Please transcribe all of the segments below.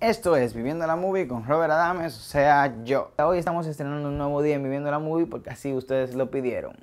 Esto es Viviendo la Movie con Robert Adams o sea, yo. Hoy estamos estrenando un nuevo día en Viviendo la Movie porque así ustedes lo pidieron.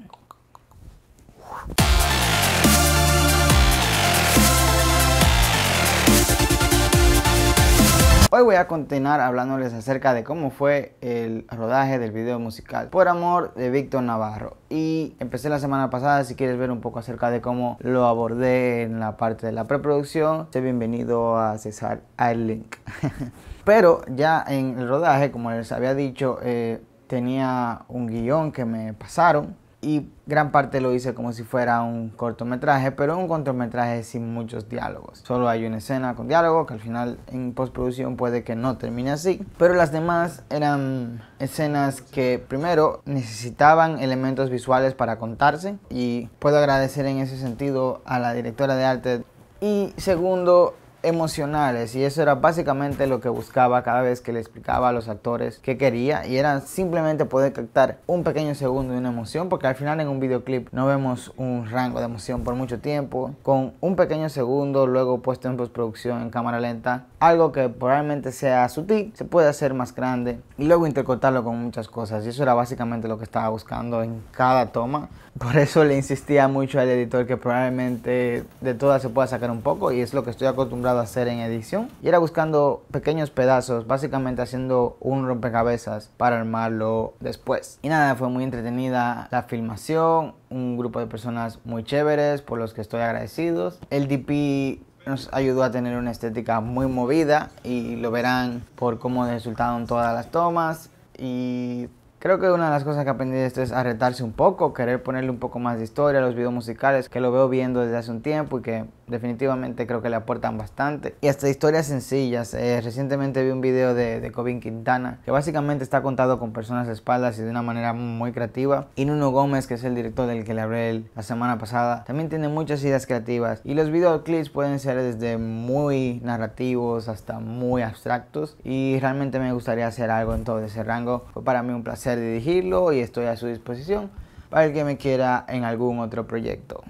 Hoy voy a continuar hablándoles acerca de cómo fue el rodaje del video musical Por Amor de Víctor Navarro. Y empecé la semana pasada, si quieres ver un poco acerca de cómo lo abordé en la parte de la preproducción, sé bienvenido a César al link. Pero ya en el rodaje, como les había dicho, eh, tenía un guión que me pasaron y gran parte lo hice como si fuera un cortometraje, pero un cortometraje sin muchos diálogos. Solo hay una escena con diálogo que al final en postproducción puede que no termine así, pero las demás eran escenas que primero necesitaban elementos visuales para contarse y puedo agradecer en ese sentido a la directora de arte y segundo emocionales y eso era básicamente lo que buscaba cada vez que le explicaba a los actores que quería y era simplemente poder captar un pequeño segundo de una emoción porque al final en un videoclip no vemos un rango de emoción por mucho tiempo con un pequeño segundo luego puesto en postproducción en cámara lenta algo que probablemente sea sutil se puede hacer más grande y luego intercortarlo con muchas cosas y eso era básicamente lo que estaba buscando en cada toma por eso le insistía mucho al editor que probablemente de todas se pueda sacar un poco y es lo que estoy acostumbrado hacer en edición y era buscando pequeños pedazos, básicamente haciendo un rompecabezas para armarlo después. Y nada, fue muy entretenida la filmación, un grupo de personas muy chéveres por los que estoy agradecidos. El DP nos ayudó a tener una estética muy movida y lo verán por cómo resultaron todas las tomas y Creo que una de las cosas que aprendí de esto es arretarse un poco, querer ponerle un poco más de historia a los videos musicales, que lo veo viendo desde hace un tiempo y que definitivamente creo que le aportan bastante. Y hasta historias sencillas. Eh, recientemente vi un video de, de Cobin Quintana, que básicamente está contado con personas de espaldas y de una manera muy creativa. Y Nuno Gómez, que es el director del que le hablé la semana pasada, también tiene muchas ideas creativas. Y los videoclips pueden ser desde muy narrativos hasta muy abstractos. Y realmente me gustaría hacer algo en todo ese rango. Fue para mí un placer dirigirlo y estoy a su disposición para el que me quiera en algún otro proyecto.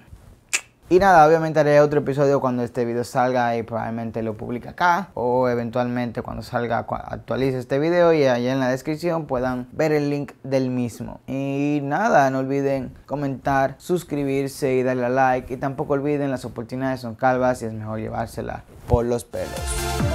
Y nada, obviamente haré otro episodio cuando este video salga y probablemente lo publique acá o eventualmente cuando salga actualice este video y allá en la descripción puedan ver el link del mismo. Y nada, no olviden comentar, suscribirse y darle a like y tampoco olviden las oportunidades son calvas y es mejor llevársela por los pelos.